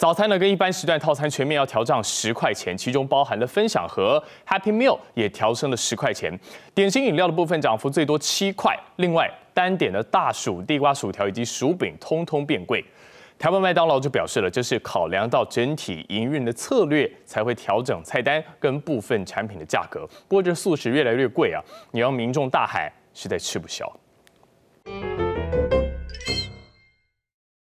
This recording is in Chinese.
早餐呢，跟一般时段套餐全面要调涨十块钱，其中包含了分享盒 Happy Meal 也调升了十块钱。点心饮料的部分涨幅最多七块，另外单点的大薯、地瓜薯条以及薯饼通通变贵。台湾麦当劳就表示了，这是考量到整体营运的策略，才会调整菜单跟部分产品的价格。不过这素食越来越贵啊，你让民众大喊实在吃不消。